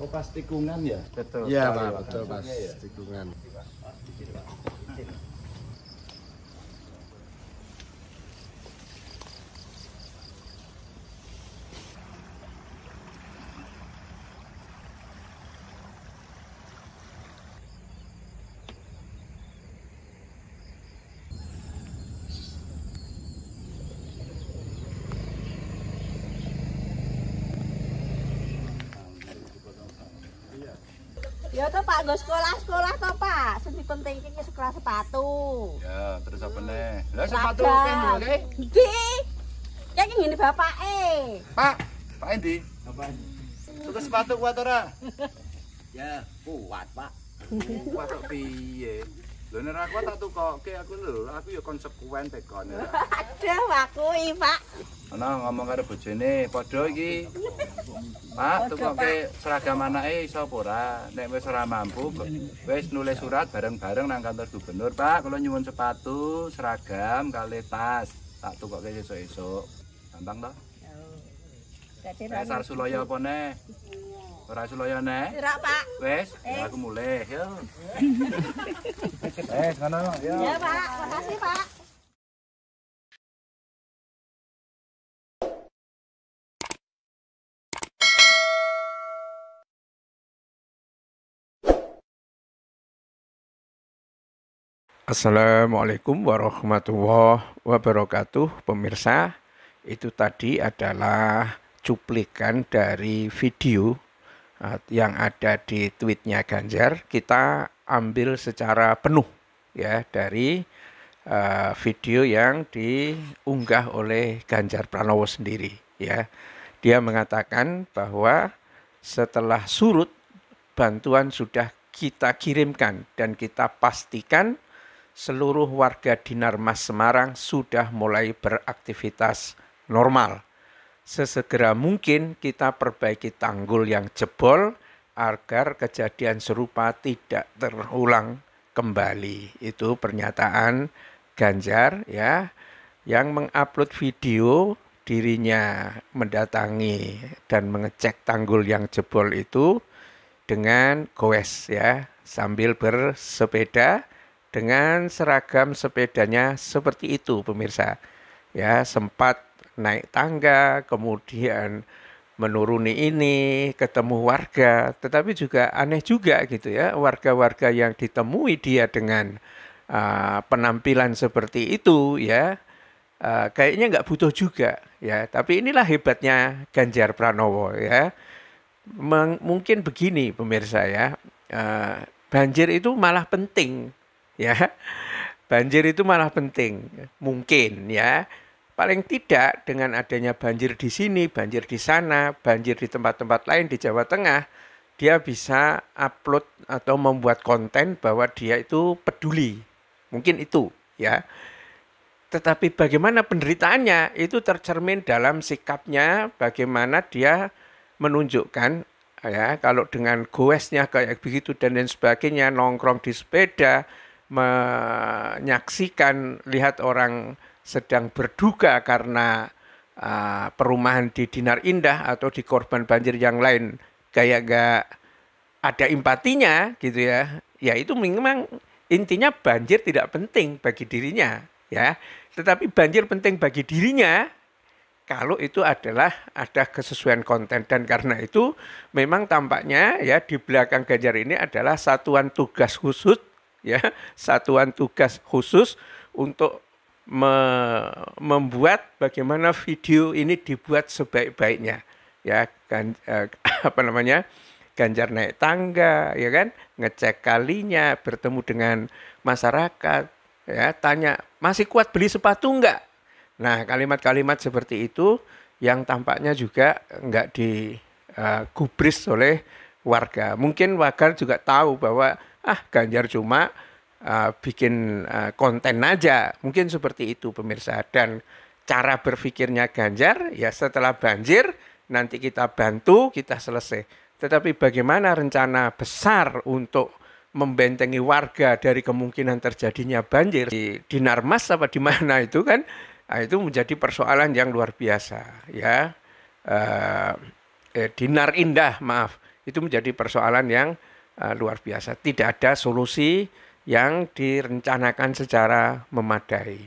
Oh pas tikungan ya? Betul. Iya, Pak, betul pas ya? tikungan. Ya toh Pak, nggo sekolah-sekolah toh Pak. Sing penting iki sekolah sepatu. Ya, terus apa neh? Lah sepatu kene lho, oke. Endi? Ya iki ngene bapake. Pak, Pak endi? Bapak. Tukar sepatu kuat ora? ya, kuat, Pak. Kuat kok piye? Lho nek aku tak tukok tukoke aku lho, aku ya konsekuen tekan. Aduh, aku i, Pak. Ana ngomong karo bojone padha iki. Pak, tukok tukoke seragam anake sapa ora? Nek wis ora mampu, wis nulis surat bareng-bareng nang kantor gubernur, Pak. Kalau nyuwun sepatu, seragam, kali tas, tak tukok tukoke esuk-esuk. Gampang to? Ya. Dadi rasa suloyo apa ne? Ora suloyone? Ora, Pak. Wis, ya aku mulih, yo. Wis, ngono, yo. Ya, Pak. Makasih, Pak. Assalamualaikum warahmatullahi wabarakatuh Pemirsa, itu tadi adalah cuplikan dari video Eh, yang ada di tweetnya Ganjar kita ambil secara penuh ya dari uh, video yang diunggah oleh Ganjar Pranowo sendiri ya dia mengatakan bahwa setelah surut bantuan sudah kita kirimkan dan kita pastikan seluruh warga Dinarmas Semarang sudah mulai beraktivitas normal sesegera mungkin kita perbaiki tanggul yang jebol agar kejadian serupa tidak terulang kembali. Itu pernyataan Ganjar ya yang mengupload video dirinya mendatangi dan mengecek tanggul yang jebol itu dengan goes ya sambil bersepeda dengan seragam sepedanya seperti itu pemirsa ya sempat naik tangga, kemudian menuruni ini, ketemu warga, tetapi juga aneh juga gitu ya, warga-warga yang ditemui dia dengan uh, penampilan seperti itu ya, uh, kayaknya nggak butuh juga ya. Tapi inilah hebatnya Ganjar Pranowo ya. Meng mungkin begini pemirsa ya, uh, banjir itu malah penting ya, banjir itu malah penting mungkin ya Paling tidak dengan adanya banjir di sini, banjir di sana, banjir di tempat-tempat lain di Jawa Tengah, dia bisa upload atau membuat konten bahwa dia itu peduli. Mungkin itu ya. Tetapi bagaimana penderitaannya itu tercermin dalam sikapnya, bagaimana dia menunjukkan ya kalau dengan goesnya kayak begitu dan lain sebagainya nongkrong di sepeda menyaksikan lihat orang sedang berduka karena uh, perumahan di Dinar Indah atau di korban banjir yang lain kayak gak ada empatinya gitu ya, ya itu memang intinya banjir tidak penting bagi dirinya ya. Tetapi banjir penting bagi dirinya kalau itu adalah ada kesesuaian konten dan karena itu memang tampaknya ya di belakang Ganjar ini adalah satuan tugas khusus ya satuan tugas khusus untuk me membuat bagaimana video ini dibuat sebaik-baiknya ya kan eh, apa namanya Ganjar naik tangga ya kan ngecek kalinya bertemu dengan masyarakat ya tanya masih kuat beli sepatu enggak nah kalimat-kalimat seperti itu yang tampaknya juga enggak digubris eh, oleh warga mungkin warga juga tahu bahwa ah Ganjar cuma Eh, bikin uh, konten aja. Mungkin seperti itu pemirsa. Dan cara berpikirnya Ganjar ya setelah banjir nanti kita bantu, kita selesai. Tetapi bagaimana rencana besar untuk membentengi warga dari kemungkinan terjadinya banjir di Dinarmas apa di mana itu kan nah, itu menjadi persoalan yang luar biasa ya eh, eh Dinar Indah maaf itu menjadi persoalan yang uh, luar biasa tidak ada solusi yang direncanakan secara memadai.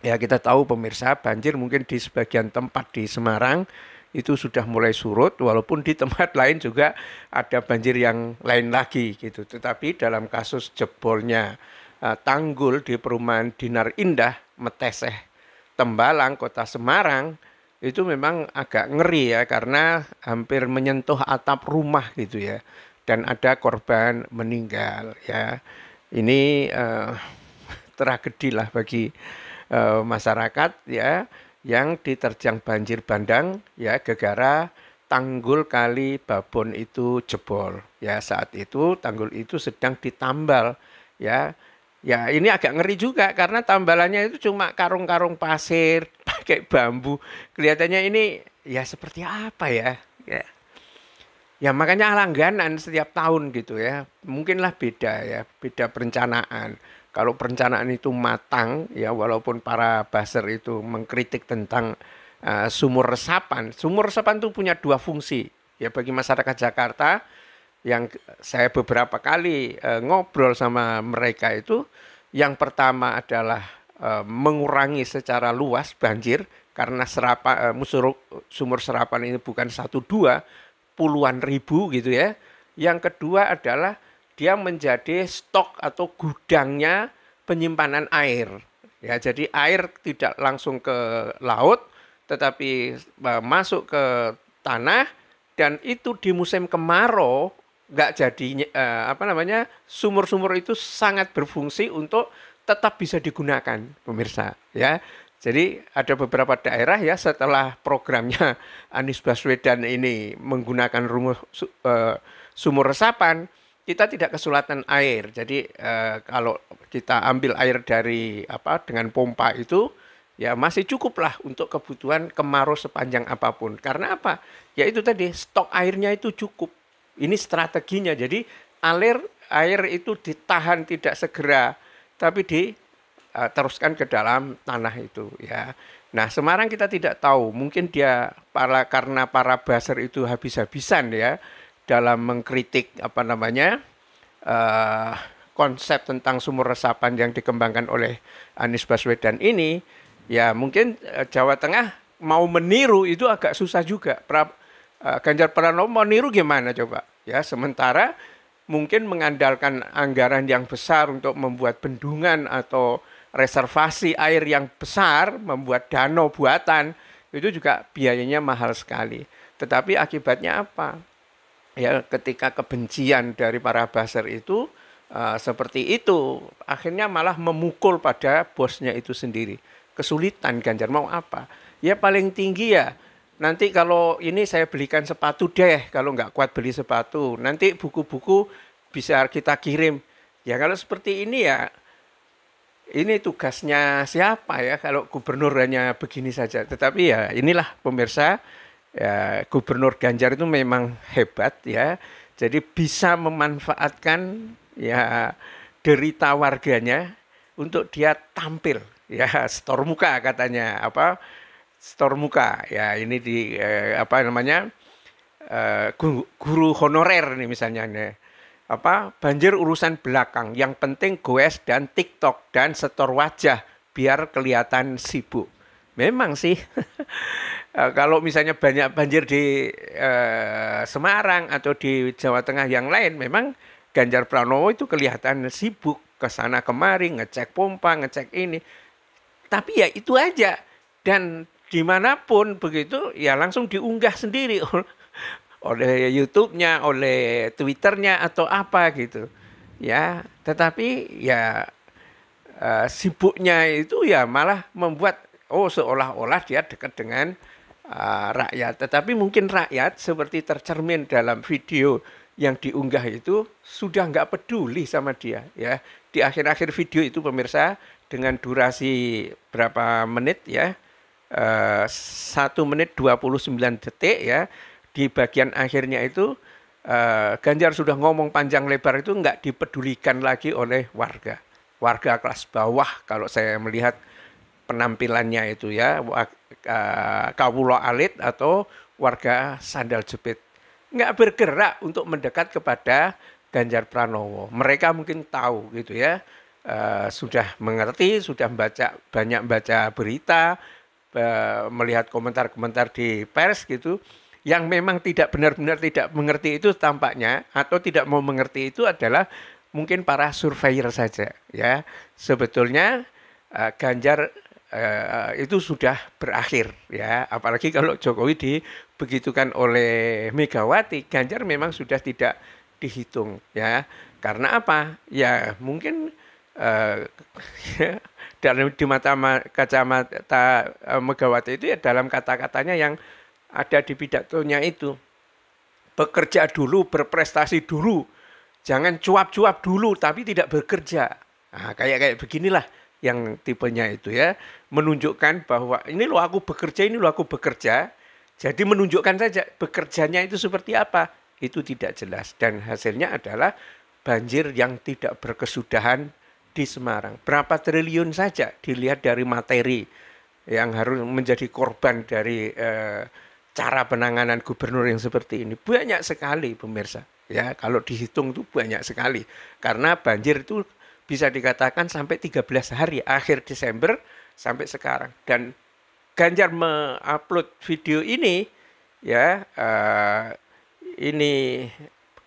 Ya kita tahu pemirsa banjir mungkin di sebagian tempat di Semarang itu sudah mulai surut walaupun di tempat lain juga ada banjir yang lain lagi gitu tetapi dalam kasus jebolnya uh, tanggul di perumahan Dinar Indah Meteseh Tembalang Kota Semarang itu memang agak ngeri ya karena hampir menyentuh atap rumah gitu ya dan ada korban meninggal ya ini uh, tragedi lah bagi uh, masyarakat ya yang diterjang banjir bandang ya gegara tanggul kali Babon itu jebol ya saat itu tanggul itu sedang ditambal ya ya ini agak ngeri juga karena tambalannya itu cuma karung-karung pasir pakai bambu kelihatannya ini ya seperti apa ya ya Ya makanya langganan setiap tahun gitu ya. Mungkinlah beda ya, beda perencanaan. Kalau perencanaan itu matang ya walaupun para baser itu mengkritik tentang uh, sumur resapan. Sumur resapan itu punya dua fungsi. Ya bagi masyarakat Jakarta yang saya beberapa kali uh, ngobrol sama mereka itu yang pertama adalah uh, mengurangi secara luas banjir karena serapa, uh, sumur serapan ini bukan satu dua puluhan ribu gitu ya. Yang kedua adalah dia menjadi stok atau gudangnya penyimpanan air. Ya, jadi air tidak langsung ke laut tetapi e, masuk ke tanah dan itu di musim kemarau nggak jadi e, apa namanya sumur-sumur itu sangat berfungsi untuk tetap bisa digunakan pemirsa ya jadi ada beberapa daerah ya setelah programnya Anies Baswedan ini menggunakan rumus eh, sumur resapan, kita tidak kesulitan air. Jadi eh, kalau kita ambil air dari apa dengan pompa itu ya masih cukuplah untuk kebutuhan kemarau sepanjang apapun. Karena apa? Ya itu tadi stok airnya itu cukup. Ini strateginya. Jadi alir air itu ditahan tidak segera tapi di Eh, teruskan ke dalam tanah itu ya. Nah, Semarang kita tidak tahu, mungkin dia para karena para baser itu habis-habisan ya dalam mengkritik apa namanya? Uh, konsep tentang sumur resapan yang dikembangkan oleh Anies Baswedan ini ya mungkin eh, Jawa Tengah mau meniru itu agak susah juga. Pra, uh, Ganjar Pranowo mau niru gimana coba? Ya, sementara mungkin mengandalkan anggaran yang besar untuk membuat bendungan atau reservasi air yang besar, membuat danau buatan, itu juga biayanya mahal sekali. Tetapi akibatnya apa? Ya, ketika kebencian dari para baser itu uh, seperti itu, akhirnya malah memukul pada bosnya itu sendiri. Kesulitan Ganjar mau apa? Ya paling tinggi ya nanti kalau ini saya belikan sepatu deh kalau nggak kuat beli sepatu nanti buku-buku bisa kita kirim ya kalau seperti ini ya ini tugasnya siapa ya kalau gubernur hanya begini saja. Tetapi ya inilah pemirsa ya, gubernur Ganjar itu memang hebat ya. Jadi bisa memanfaatkan ya derita warganya untuk dia tampil ya stormuka muka katanya apa stormuka muka ya ini di eh, apa namanya eh, guru, guru honorer nih misalnya nih apa banjir urusan belakang. Yang penting goes dan TikTok dan setor wajah biar kelihatan sibuk. Memang sih, eh, kalau misalnya banyak banjir di eh, Semarang atau di Jawa Tengah yang lain, memang Ganjar Pranowo itu kelihatan sibuk ke sana kemari, ngecek pompa, ngecek ini. Tapi ya itu aja. Dan dimanapun begitu, ya langsung diunggah sendiri oleh YouTube-nya, oleh Twitter-nya atau apa gitu. Ya, tetapi ya uh, sibuknya itu ya malah membuat oh seolah-olah dia dekat dengan uh, rakyat. Tetapi mungkin rakyat seperti tercermin dalam video yang diunggah itu sudah nggak peduli sama dia ya. Di akhir-akhir video itu pemirsa dengan durasi berapa menit ya? Eh, satu uh, menit 29 detik ya di bagian akhirnya itu uh, Ganjar sudah ngomong panjang lebar itu nggak dipedulikan lagi oleh warga. Warga kelas bawah kalau saya melihat penampilannya itu ya uh, eh, kawulo alit atau warga sandal jepit nggak bergerak untuk mendekat kepada Ganjar Pranowo. Mereka mungkin tahu gitu ya uh, sudah mengerti, sudah baca banyak baca berita, melihat komentar-komentar di pers gitu yang memang tidak benar-benar tidak mengerti itu tampaknya atau tidak mau mengerti itu adalah mungkin para surveyor saja ya sebetulnya uh, Ganjar uh, itu sudah berakhir ya apalagi kalau Jokowi dibegitukan oleh Megawati Ganjar memang sudah tidak dihitung ya karena apa ya mungkin uh, dalam di mata kacamata uh, Megawati itu ya dalam kata-katanya yang ada di pidatonya itu. Bekerja dulu, berprestasi dulu. Jangan cuap-cuap dulu tapi tidak bekerja. Nah, kayak kayak beginilah yang tipenya itu ya, menunjukkan bahwa ini lo aku bekerja, ini lo aku bekerja. Jadi menunjukkan saja bekerjanya itu seperti apa. Itu tidak jelas dan hasilnya adalah banjir yang tidak berkesudahan di Semarang. Berapa triliun saja dilihat dari materi yang harus menjadi korban dari eh, cara penanganan gubernur yang seperti ini banyak sekali pemirsa ya kalau dihitung itu banyak sekali karena banjir itu bisa dikatakan sampai 13 hari akhir Desember sampai sekarang dan Ganjar mengupload video ini ya uh, ini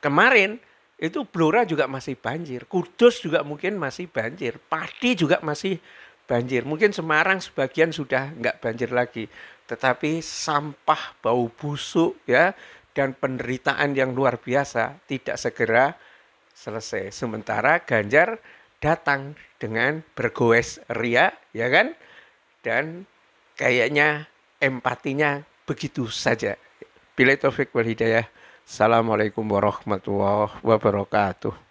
kemarin itu Blora juga masih banjir Kudus juga mungkin masih banjir Padi juga masih banjir mungkin Semarang sebagian sudah nggak banjir lagi tetapi sampah bau busuk ya dan penderitaan yang luar biasa tidak segera selesai. Sementara Ganjar datang dengan bergoes ria, ya kan? Dan kayaknya empatinya begitu saja. Bila Taufik wal Hidayah. Assalamualaikum warahmatullahi wabarakatuh.